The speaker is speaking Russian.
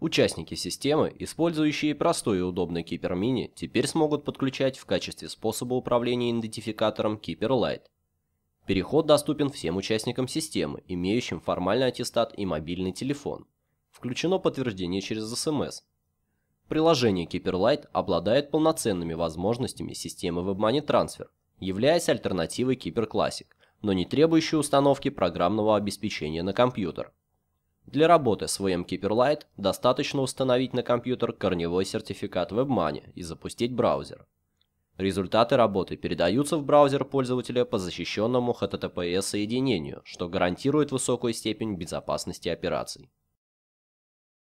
Участники системы, использующие простой и удобный Keeper Mini, теперь смогут подключать в качестве способа управления идентификатором Keeper Lite. Переход доступен всем участникам системы, имеющим формальный аттестат и мобильный телефон. Включено подтверждение через SMS. Приложение Keeper Lite обладает полноценными возможностями системы WebMoney Transfer, являясь альтернативой Keeper Classic, но не требующей установки программного обеспечения на компьютер. Для работы с VM Keeper Lite достаточно установить на компьютер корневой сертификат WebMoney и запустить браузер. Результаты работы передаются в браузер пользователя по защищенному HTTPS соединению, что гарантирует высокую степень безопасности операций.